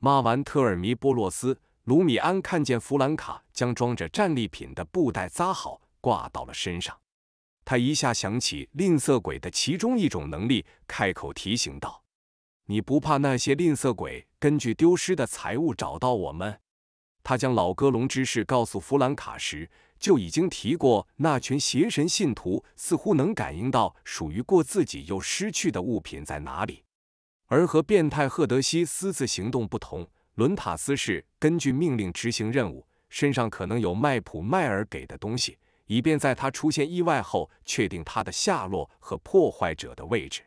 骂完特尔弥波洛斯，卢米安看见弗兰卡将装着战利品的布袋扎好，挂到了身上。他一下想起吝啬鬼的其中一种能力，开口提醒道：“你不怕那些吝啬鬼根据丢失的财物找到我们？”他将老哥隆之事告诉弗兰卡时，就已经提过那群邪神信徒似乎能感应到属于过自己又失去的物品在哪里。而和变态赫德西私自行动不同，伦塔斯是根据命令执行任务，身上可能有麦普迈尔给的东西，以便在他出现意外后确定他的下落和破坏者的位置。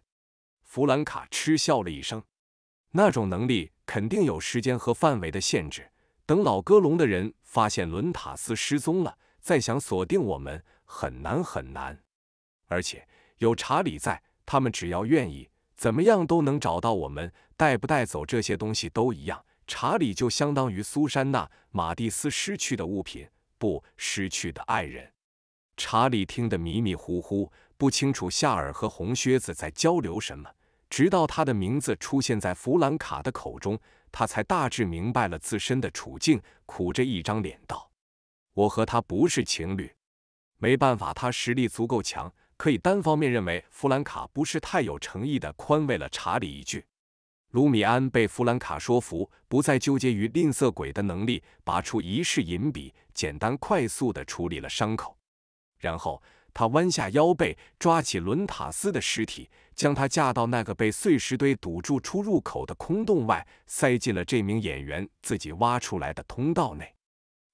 弗兰卡嗤笑了一声：“那种能力肯定有时间和范围的限制。等老哥隆的人发现伦塔斯失踪了，再想锁定我们，很难很难。而且有查理在，他们只要愿意。”怎么样都能找到我们，带不带走这些东西都一样。查理就相当于苏珊娜、马蒂斯失去的物品，不，失去的爱人。查理听得迷迷糊糊，不清楚夏尔和红靴子在交流什么，直到他的名字出现在弗兰卡的口中，他才大致明白了自身的处境，苦着一张脸道：“我和他不是情侣，没办法，他实力足够强。”可以单方面认为，弗兰卡不是太有诚意的宽慰了查理一句。卢米安被弗兰卡说服，不再纠结于吝啬鬼的能力，拔出仪式银笔，简单快速地处理了伤口。然后他弯下腰背，抓起伦塔斯的尸体，将他架到那个被碎石堆堵住出入口的空洞外，塞进了这名演员自己挖出来的通道内。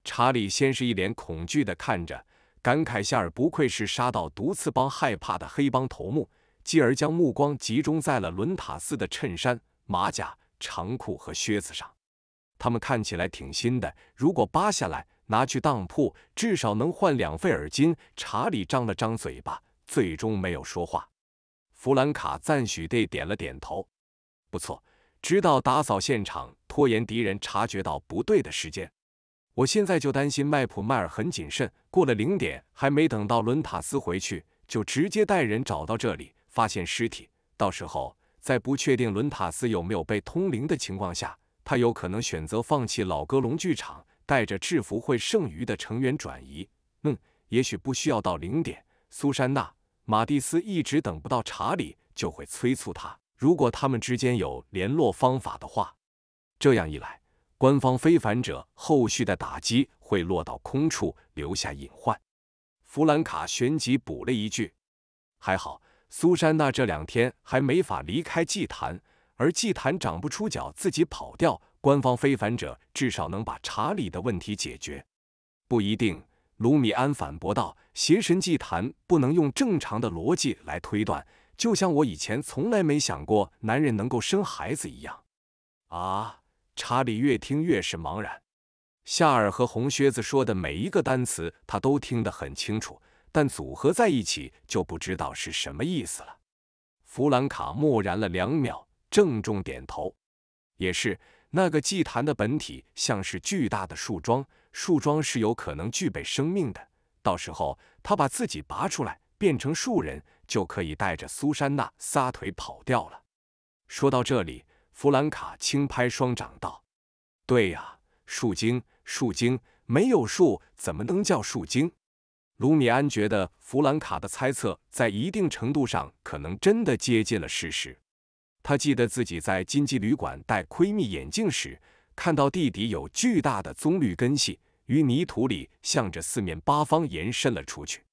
查理先是一脸恐惧地看着。感慨夏尔不愧是杀到毒刺帮害怕的黑帮头目，继而将目光集中在了伦塔斯的衬衫、马甲、长裤和靴子上。他们看起来挺新的，如果扒下来拿去当铺，至少能换两费尔金。查理张了张嘴巴，最终没有说话。弗兰卡赞许地点了点头，不错，知道打扫现场，拖延敌人察觉到不对的时间。我现在就担心麦普迈尔很谨慎，过了零点还没等到伦塔斯回去，就直接带人找到这里，发现尸体。到时候在不确定伦塔斯有没有被通灵的情况下，他有可能选择放弃老哥隆剧场，带着制服会剩余的成员转移。嗯，也许不需要到零点。苏珊娜、马蒂斯一直等不到查理，就会催促他。如果他们之间有联络方法的话，这样一来。官方非凡者后续的打击会落到空处，留下隐患。弗兰卡旋即补了一句：“还好，苏珊娜这两天还没法离开祭坛，而祭坛长不出脚，自己跑掉。官方非凡者至少能把查理的问题解决。”不一定，卢米安反驳道：“邪神祭坛不能用正常的逻辑来推断，就像我以前从来没想过男人能够生孩子一样。”啊！查理越听越是茫然，夏尔和红靴子说的每一个单词他都听得很清楚，但组合在一起就不知道是什么意思了。弗兰卡默然了两秒，郑重点头。也是，那个祭坛的本体像是巨大的树桩，树桩是有可能具备生命的。到时候他把自己拔出来，变成树人，就可以带着苏珊娜撒腿跑掉了。说到这里。弗兰卡轻拍双掌道：“对呀，树精，树精，没有树怎么能叫树精？”卢米安觉得弗兰卡的猜测在一定程度上可能真的接近了事实。他记得自己在金鸡旅馆戴窥密眼镜时，看到地底有巨大的棕榈根系，于泥土里向着四面八方延伸了出去。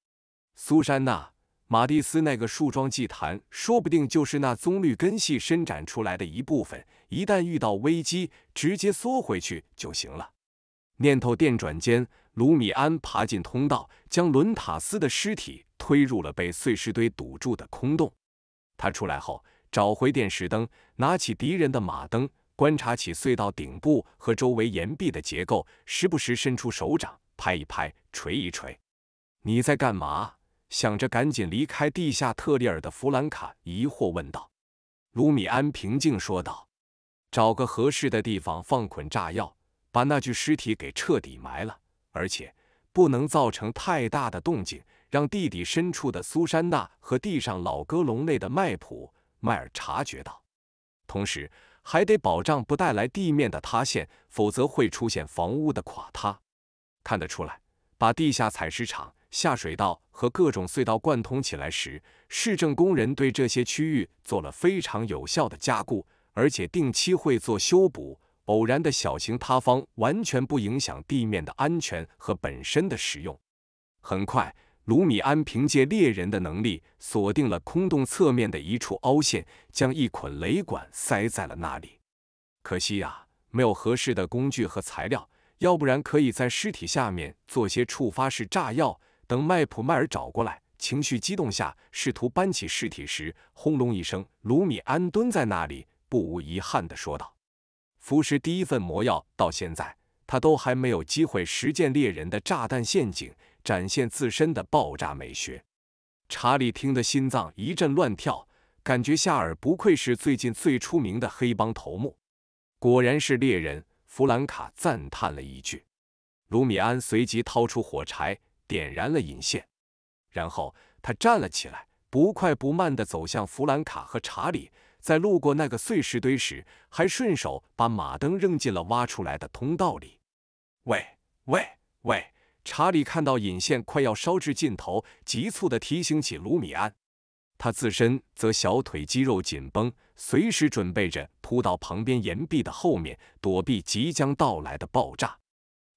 苏珊娜。马蒂斯那个树桩祭坛，说不定就是那棕绿根系伸展出来的一部分。一旦遇到危机，直接缩回去就行了。念头电转间，卢米安爬进通道，将伦塔斯的尸体推入了被碎石堆堵住的空洞。他出来后，找回电石灯，拿起敌人的马灯，观察起隧道顶部和周围岩壁的结构，时不时伸出手掌拍一拍、捶一捶。你在干嘛？想着赶紧离开地下特利尔的弗兰卡疑惑问道：“卢米安平静说道，找个合适的地方放捆炸药，把那具尸体给彻底埋了，而且不能造成太大的动静，让地底深处的苏珊娜和地上老鸽笼内的麦普迈尔察觉到。同时还得保障不带来地面的塌陷，否则会出现房屋的垮塌。看得出来，把地下采石场。”下水道和各种隧道贯通起来时，市政工人对这些区域做了非常有效的加固，而且定期会做修补。偶然的小型塌方完全不影响地面的安全和本身的使用。很快，卢米安凭借猎人的能力锁定了空洞侧面的一处凹陷，将一捆雷管塞在了那里。可惜呀，没有合适的工具和材料，要不然可以在尸体下面做些触发式炸药。等麦普迈尔找过来，情绪激动下试图搬起尸体时，轰隆一声，卢米安蹲在那里，不无遗憾地说道：“服食第一份魔药到现在，他都还没有机会实践猎人的炸弹陷阱，展现自身的爆炸美学。”查理听得心脏一阵乱跳，感觉夏尔不愧是最近最出名的黑帮头目，果然是猎人。弗兰卡赞叹了一句，卢米安随即掏出火柴。点燃了引线，然后他站了起来，不快不慢地走向弗兰卡和查理。在路过那个碎石堆时，还顺手把马灯扔进了挖出来的通道里。喂喂喂！查理看到引线快要烧至尽头，急促地提醒起卢米安。他自身则小腿肌肉紧绷，随时准备着扑到旁边岩壁的后面，躲避即将到来的爆炸。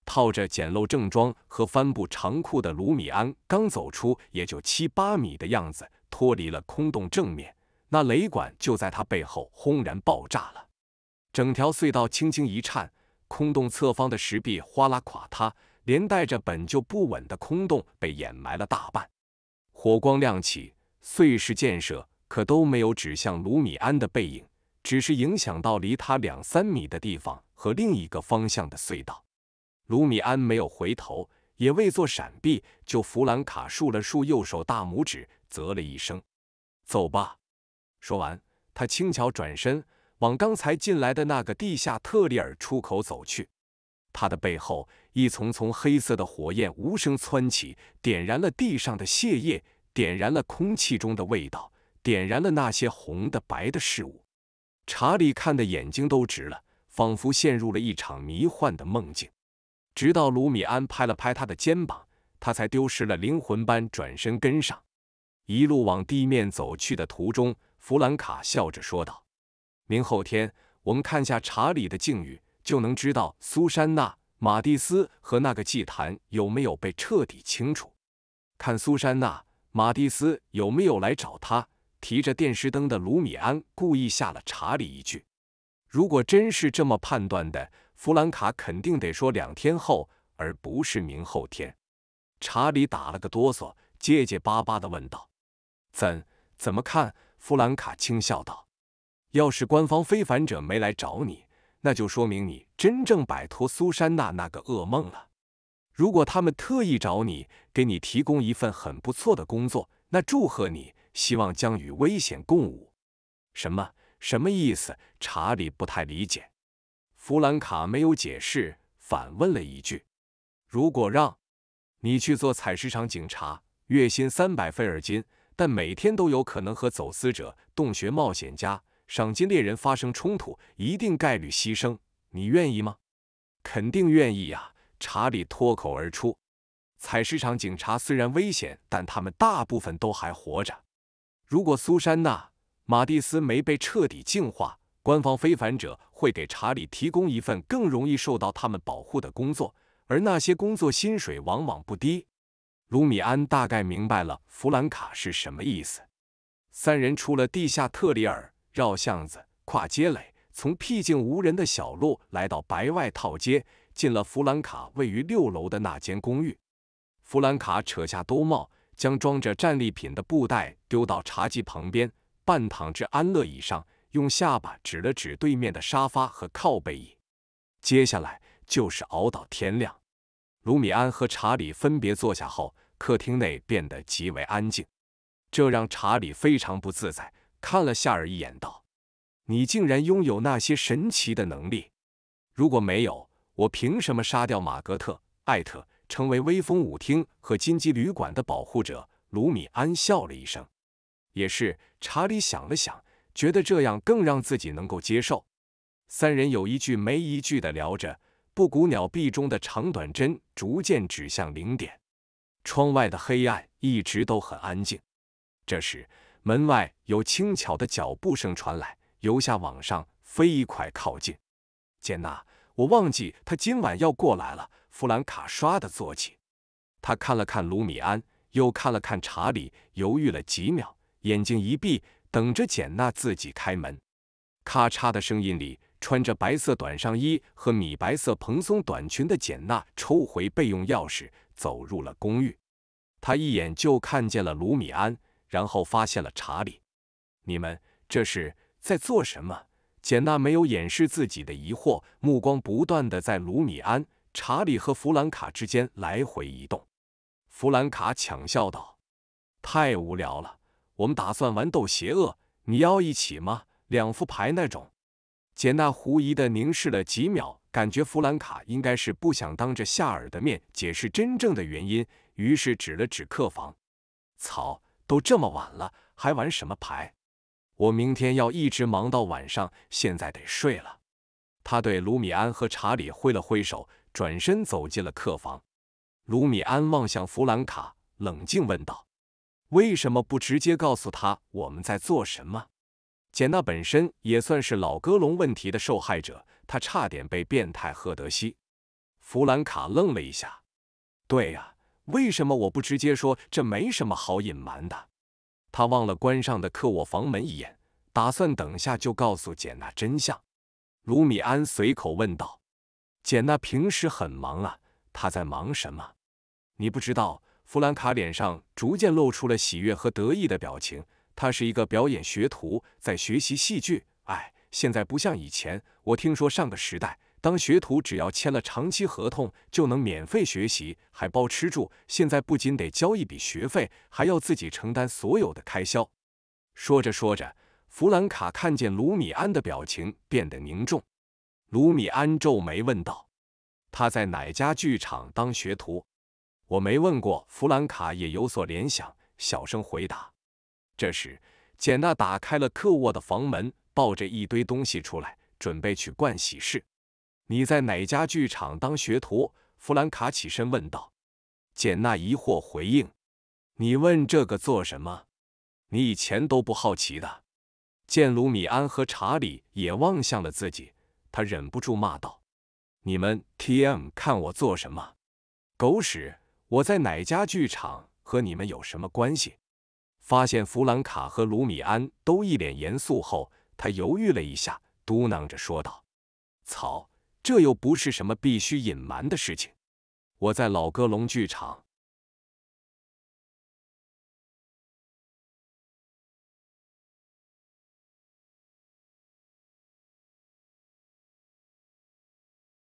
套着简陋正装和帆布长裤的卢米安刚走出也就七八米的样子，脱离了空洞正面，那雷管就在他背后轰然爆炸了。整条隧道轻轻一颤，空洞侧方的石壁哗啦垮塌，连带着本就不稳的空洞被掩埋了大半。火光亮起，碎石溅射，可都没有指向卢米安的背影，只是影响到离他两三米的地方和另一个方向的隧道。卢米安没有回头，也未做闪避，就弗兰卡竖了竖右手大拇指，啧了一声：“走吧。”说完，他轻巧转身，往刚才进来的那个地下特里尔出口走去。他的背后，一丛丛黑色的火焰无声窜起，点燃了地上的血液，点燃了空气中的味道，点燃了那些红的白的事物。查理看的眼睛都直了，仿佛陷入了一场迷幻的梦境。直到卢米安拍了拍他的肩膀，他才丢失了灵魂般转身跟上。一路往地面走去的途中，弗兰卡笑着说道：“明后天我们看下查理的境遇，就能知道苏珊娜、马蒂斯和那个祭坛有没有被彻底清除，看苏珊娜、马蒂斯有没有来找他。”提着电视灯的卢米安故意下了查理一句：“如果真是这么判断的。”弗兰卡肯定得说两天后，而不是明后天。查理打了个哆嗦，结结巴巴地问道：“怎怎么看？”弗兰卡轻笑道：“要是官方非凡者没来找你，那就说明你真正摆脱苏珊娜那个噩梦了。如果他们特意找你，给你提供一份很不错的工作，那祝贺你，希望将与危险共舞。”“什么？什么意思？”查理不太理解。弗兰卡没有解释，反问了一句：“如果让你去做采石场警察，月薪三百费尔金，但每天都有可能和走私者、洞穴冒险家、赏金猎人发生冲突，一定概率牺牲，你愿意吗？”“肯定愿意呀！”查理脱口而出。“采石场警察虽然危险，但他们大部分都还活着。如果苏珊娜、马蒂斯没被彻底净化……”官方非凡者会给查理提供一份更容易受到他们保护的工作，而那些工作薪水往往不低。卢米安大概明白了弗兰卡是什么意思。三人出了地下特里尔，绕巷子，跨街垒，从僻静无人的小路来到白外套街，进了弗兰卡位于六楼的那间公寓。弗兰卡扯下兜帽，将装着战利品的布袋丢到茶几旁边，半躺至安乐椅上。用下巴指了指对面的沙发和靠背椅，接下来就是熬到天亮。卢米安和查理分别坐下后，客厅内变得极为安静，这让查理非常不自在，看了夏尔一眼，道：“你竟然拥有那些神奇的能力？如果没有，我凭什么杀掉马格特·艾特，成为威风舞厅和金鸡旅馆的保护者？”卢米安笑了一声。也是，查理想了想。觉得这样更让自己能够接受。三人有一句没一句的聊着，布谷鸟臂中的长短针逐渐指向零点。窗外的黑暗一直都很安静。这时，门外有轻巧的脚步声传来，由下往上飞快靠近。简娜，我忘记他今晚要过来了。弗兰卡唰的坐起，他看了看卢米安，又看了看查理，犹豫了几秒，眼睛一闭。等着简娜自己开门，咔嚓的声音里，穿着白色短上衣和米白色蓬松短裙的简娜抽回备用钥匙，走入了公寓。她一眼就看见了卢米安，然后发现了查理。你们这是在做什么？简娜没有掩饰自己的疑惑，目光不断的在卢米安、查理和弗兰卡之间来回移动。弗兰卡抢笑道：“太无聊了。”我们打算玩斗邪恶，你要一起吗？两副牌那种。简娜狐疑的凝视了几秒，感觉弗兰卡应该是不想当着夏尔的面解释真正的原因，于是指了指客房。操，都这么晚了，还玩什么牌？我明天要一直忙到晚上，现在得睡了。他对卢米安和查理挥了挥手，转身走进了客房。卢米安望向弗兰卡，冷静问道。为什么不直接告诉他我们在做什么？简娜本身也算是老哥隆问题的受害者，她差点被变态赫德西。弗兰卡愣了一下，对呀，为什么我不直接说？这没什么好隐瞒的。他望了关上的客卧房门一眼，打算等下就告诉简娜真相。卢米安随口问道：“简娜平时很忙啊，她在忙什么？你不知道？”弗兰卡脸上逐渐露出了喜悦和得意的表情。他是一个表演学徒，在学习戏剧。哎，现在不像以前。我听说上个时代，当学徒只要签了长期合同，就能免费学习，还包吃住。现在不仅得交一笔学费，还要自己承担所有的开销。说着说着，弗兰卡看见卢米安的表情变得凝重。卢米安皱眉问道：“他在哪家剧场当学徒？”我没问过，弗兰卡也有所联想，小声回答。这时，简娜打开了客卧的房门，抱着一堆东西出来，准备去盥洗室。你在哪家剧场当学徒？弗兰卡起身问道。简娜疑惑回应：“你问这个做什么？你以前都不好奇的。”见卢米安和查理也望向了自己，他忍不住骂道：“你们 TM 看我做什么？狗屎！”我在哪家剧场和你们有什么关系？发现弗兰卡和卢米安都一脸严肃后，他犹豫了一下，嘟囔着说道：“操，这又不是什么必须隐瞒的事情。我在老歌龙剧场。”